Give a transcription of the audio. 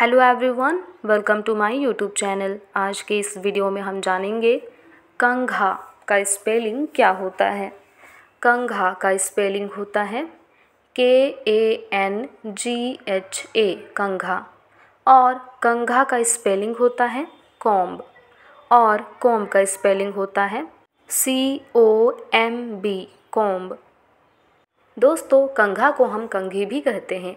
hello everyone welcome to my YouTube channel आज के इस वीडियो में हम जानेंगे कंघा का स्पेलिंग क्या होता है कंघा का स्पेलिंग होता है के A N G H A कंघा और कंघा का स्पेलिंग होता है कॉम्ब और कॉम्ब का स्पेलिंग होता है C O M B comb दोस्तों कंघा को हम कंघी भी कहते हैं